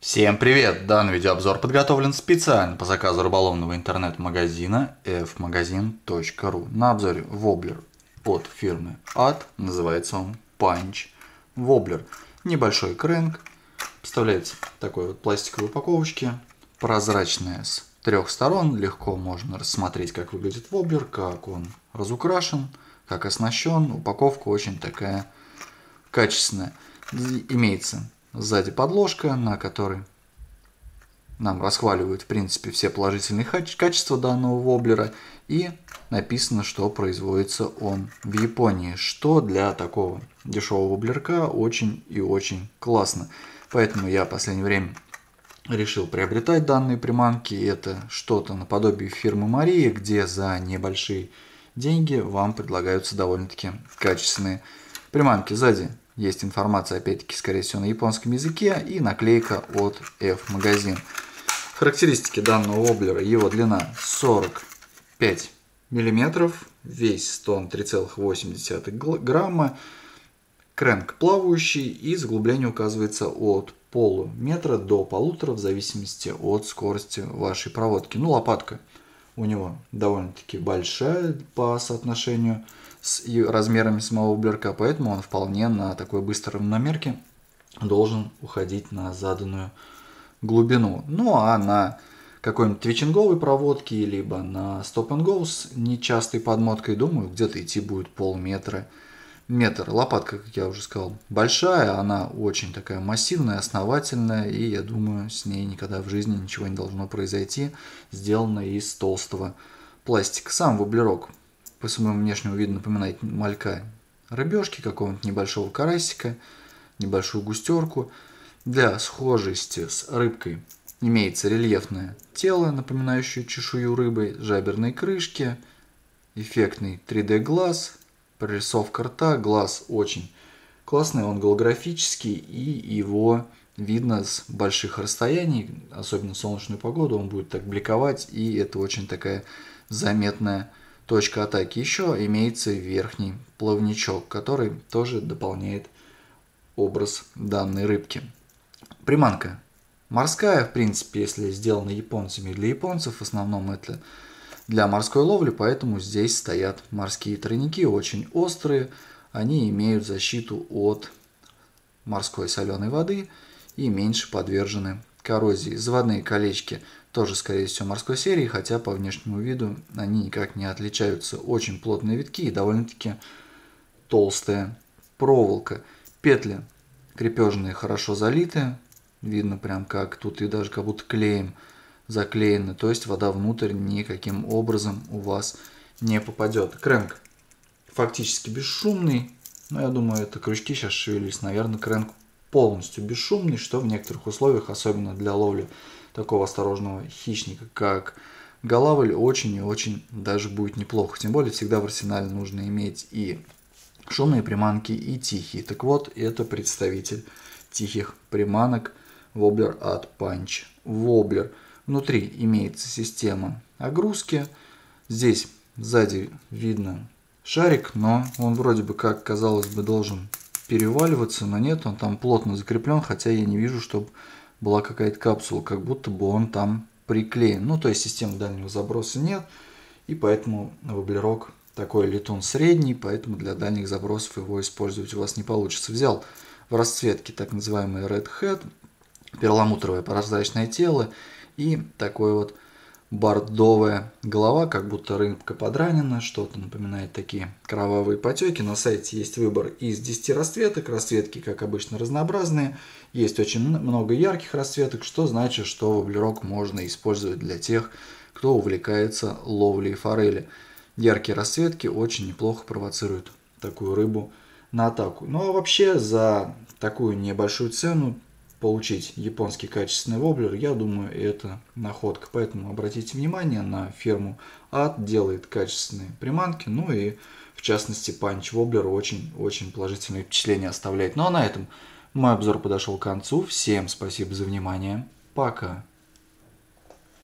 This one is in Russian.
Всем привет! Данный видеообзор подготовлен специально по заказу рыболовного интернет-магазина fmagazin.ru на обзоре воблер от фирмы AD, называется он Punch Воблер. Небольшой крэнк, представляете, такой вот пластиковой упаковочке, прозрачная с трех сторон, легко можно рассмотреть, как выглядит воблер, как он разукрашен, как оснащен, упаковка очень такая качественная. Имеется Сзади подложка, на которой нам расхваливают, в принципе, все положительные качества данного воблера. И написано, что производится он в Японии, что для такого дешевого воблерка очень и очень классно. Поэтому я в последнее время решил приобретать данные приманки. Это что-то наподобие фирмы Мария, где за небольшие деньги вам предлагаются довольно-таки качественные приманки. Сзади есть информация, опять-таки, скорее всего, на японском языке и наклейка от F-магазин. Характеристики данного воблера. Его длина 45 мм, вес тон 3,8 грамма, крэнк плавающий и заглубление указывается от полуметра до полутора в зависимости от скорости вашей проводки. Ну, лопатка у него довольно-таки большая по соотношению с размерами самого углерка, поэтому он вполне на такой быстрой равномерке должен уходить на заданную глубину. Ну а на какой-нибудь твичинговой проводке, либо на стоп and goes нечастой подмоткой, думаю, где-то идти будет полметра метр. Лопатка, как я уже сказал, большая, она очень такая массивная, основательная, и я думаю, с ней никогда в жизни ничего не должно произойти. Сделана из толстого пластика. Сам воблерок по своему внешнему виду напоминает малька рыбешки, какого-нибудь небольшого карасика, небольшую густерку. Для схожести с рыбкой имеется рельефное тело, напоминающее чешую рыбы, жаберные крышки, эффектный 3D глаз – прорисовка рта, глаз очень классный, он голографический и его видно с больших расстояний, особенно в солнечную погоду, он будет так бликовать, и это очень такая заметная точка атаки. Еще имеется верхний плавничок, который тоже дополняет образ данной рыбки. Приманка. Морская, в принципе, если сделана японцами для японцев, в основном это для морской ловли, поэтому здесь стоят морские тройники, очень острые. Они имеют защиту от морской соленой воды и меньше подвержены коррозии. Заводные колечки тоже, скорее всего, морской серии, хотя по внешнему виду они никак не отличаются. Очень плотные витки и довольно-таки толстая проволока. Петли крепежные хорошо залиты, видно прям как тут и даже как будто клеем заклеены, то есть вода внутрь никаким образом у вас не попадет. Крэнк фактически бесшумный, но я думаю, это крючки сейчас шевелились. Наверное, крэнк полностью бесшумный, что в некоторых условиях, особенно для ловли такого осторожного хищника, как голавль, очень и очень даже будет неплохо. Тем более, всегда в арсенале нужно иметь и шумные приманки, и тихие. Так вот, это представитель тихих приманок, воблер от Punch Воблер. Внутри имеется система огрузки. Здесь сзади видно шарик, но он вроде бы как, казалось бы, должен переваливаться, но нет, он там плотно закреплен, хотя я не вижу, чтобы была какая-то капсула, как будто бы он там приклеен. Ну, то есть системы дальнего заброса нет, и поэтому воблерок такой летун средний, поэтому для дальних забросов его использовать у вас не получится. Взял в расцветке так называемый Red Head, перламутровое прозрачное тело и такой вот бордовая голова, как будто рыбка подранена, что-то напоминает такие кровавые потеки. На сайте есть выбор из 10 расцветок, расцветки, как обычно, разнообразные. Есть очень много ярких расцветок, что значит, что воблерок можно использовать для тех, кто увлекается ловлей форели. Яркие расцветки очень неплохо провоцируют такую рыбу на атаку. Ну а вообще за такую небольшую цену получить японский качественный воблер, я думаю, это находка. Поэтому обратите внимание на фирму Ад, делает качественные приманки, ну и в частности панч воблер очень-очень положительные впечатления оставляет. Ну а на этом мой обзор подошел к концу. Всем спасибо за внимание. Пока.